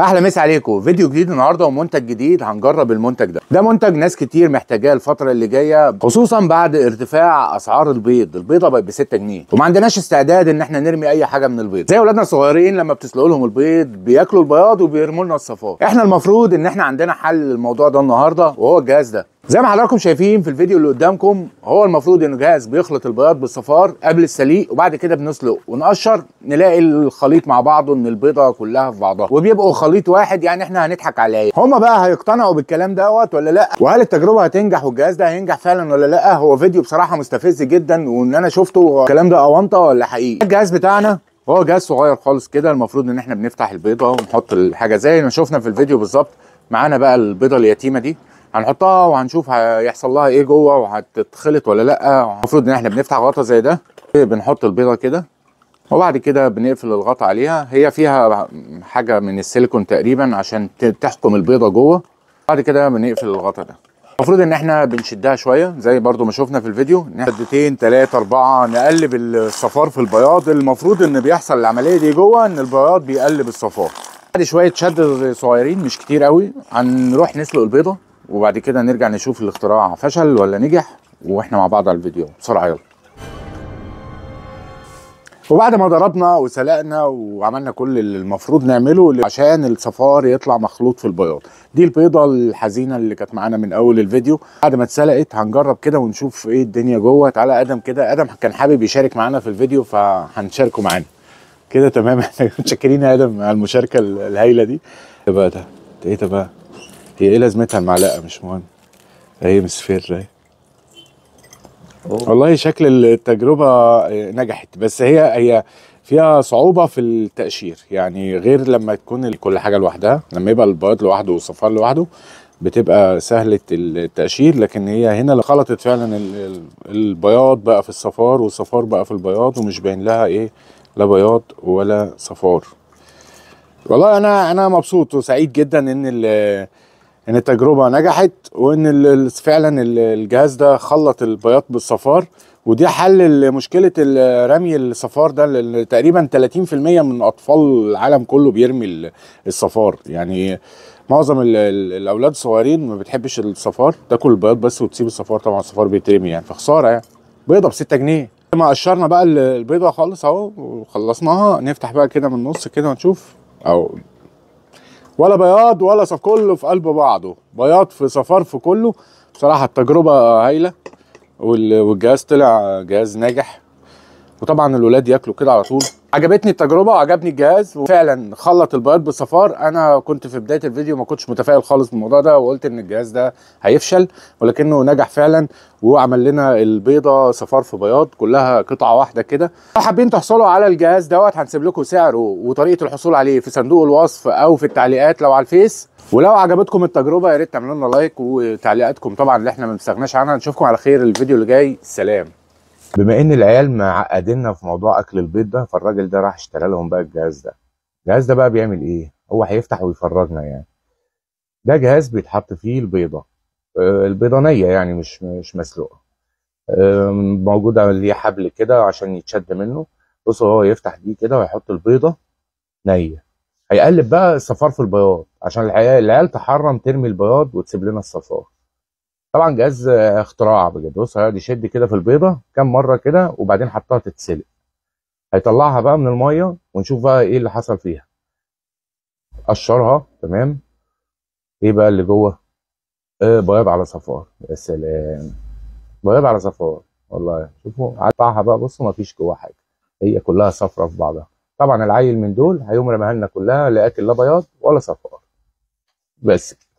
احلى مسا عليكم فيديو جديد النهارده ومنتج جديد هنجرب المنتج ده ده منتج ناس كتير محتاجاه الفتره اللي جايه خصوصا بعد ارتفاع اسعار البيض البيضه بقت ب 6 جنيه وما عندناش استعداد ان احنا نرمي اي حاجه من البيض زي اولادنا الصغيرين لما بتسلقوا لهم البيض بياكلوا البياض وبيرموا لنا الصفار احنا المفروض ان احنا عندنا حل للموضوع ده النهارده وهو الجهاز ده زي ما حضراتكم شايفين في الفيديو اللي قدامكم هو المفروض انه جهاز بيخلط البياض بالصفار قبل السليق وبعد كده بنسلق ونقشر نلاقي الخليط مع بعضه ان البيضه كلها في بعضها وبيبقوا خليط واحد يعني احنا هنضحك على هما بقى هيقتنعوا بالكلام دوت ولا لا وهل التجربه هتنجح والجهاز ده هينجح فعلا ولا لا هو فيديو بصراحه مستفز جدا وان انا شفته الكلام ده اونطه ولا حقيقي الجهاز بتاعنا هو جهاز صغير خالص كده المفروض ان احنا بنفتح البيضه ونحط الحاجه زي ما شفنا في الفيديو بالظبط معانا بقى البيضه اليتيمه دي هنحطها وهنشوف هيحصل لها ايه جوه وهتتخلط ولا لا المفروض ان احنا بنفتح غطا زي ده بنحط البيضه كده وبعد كده بنقفل الغطا عليها هي فيها حاجه من السيليكون تقريبا عشان تحكم البيضه جوه بعد كده بنقفل الغطا ده المفروض ان احنا بنشدها شويه زي برضو ما شفنا في الفيديو شدتين ثلاثة أربعة نقلب الصفار في البياض المفروض ان بيحصل العمليه دي جوه ان البياض بيقلب الصفار بعد شويه شد صغيرين مش كتير قوي هنروح نسلق البيضه وبعد كده نرجع نشوف الاختراع فشل ولا نجح واحنا مع بعض على الفيديو بسرعه يلا وبعد ما ضربنا وسلقنا وعملنا كل اللي المفروض نعمله عشان الصفار يطلع مخلوط في البياض دي البيضه الحزينه اللي كانت معانا من اول الفيديو بعد ما اتسلقت هنجرب كده ونشوف ايه الدنيا جوه تعالى ادم كده ادم كان حابب يشارك معانا في الفيديو فهنشاركه معانا كده تمام احنا متشكرين يا ادم على المشاركه الهايله دي ايه بقى ده ايه ده بقى هي ايه لازمتها المعلقه مش مهم اهي مصفر اهي والله شكل التجربه نجحت بس هي هي فيها صعوبه في التقشير يعني غير لما تكون كل حاجه لوحدها لما يبقى البياض لوحده والصفار لوحده بتبقى سهله التقشير لكن هي هنا اللي خلطت فعلا البياض بقى في الصفار والصفار بقى في البياض ومش باين لها ايه لا بياض ولا صفار والله انا انا مبسوط وسعيد جدا ان ان التجربه نجحت وان فعلا الجهاز ده خلط البياض بالصفار ودي حل مشكله رمي الصفار ده تقريبا 30% من اطفال العالم كله بيرمي الصفار يعني معظم الاولاد الصغيرين ما بتحبش الصفار تاكل البياض بس وتسيب الصفار طبعا الصفار بيترمي يعني فخساره يعني بيضه ب 6 جنيه ما قشرنا بقى البيضه خالص اهو وخلصناها نفتح بقى كده من النص كده ونشوف او ولا بياض ولا كله في قلب بعضه بياض في صفار في كله بصراحه التجربه هايله والجهاز طلع جهاز ناجح وطبعا الولاد ياكلوا كده على طول عجبتني التجربه وعجبني الجهاز وفعلا خلط البياض بصفار انا كنت في بدايه الفيديو ما كنتش متفائل خالص بالموضوع ده وقلت ان الجهاز ده هيفشل ولكنه نجح فعلا وعمل لنا البيضه صفار في بياض كلها قطعه واحده كده لو حابين تحصلوا على الجهاز دوت هنسيب لكم سعره وطريقه الحصول عليه في صندوق الوصف او في التعليقات لو على الفيس ولو عجبتكم التجربه يا ريت تعملوا لنا لايك وتعليقاتكم طبعا اللي احنا ما بنستغناش عنها نشوفكم على خير الفيديو اللي جاي سلام بما ان العيال معقديننا في موضوع اكل البيض ده فالراجل ده راح اشترى لهم بقى الجهاز ده الجهاز ده بقى بيعمل ايه هو هيفتح ويفرجنا يعني ده جهاز بيتحط فيه البيضه آه، البيضانيه يعني مش مش مسلوقه موجوده ليه حبل كده عشان يتشد منه بص هو يفتح دي كده ويحط البيضه نيه هيقلب بقى الصفار في البياض عشان العيال تحرم ترمي البياض وتسيب لنا الصفار طبعا جهاز آه، اختراع بجد بص هيقعد يشد كده في البيضه كام مره كده وبعدين حطها تتسلق هيطلعها بقى من الميه ونشوف بقى ايه اللي حصل فيها قشرها تمام ايه بقى اللي جوه آه بياض على صفار يا سلام بياض على صفار والله شوفوا قطعها بقى بصوا مفيش جوه حاجه هي كلها صفرة في بعضها طبعا العيل من دول هيقوم رميها لنا كلها لا اكل لا بياض ولا صفار بس كده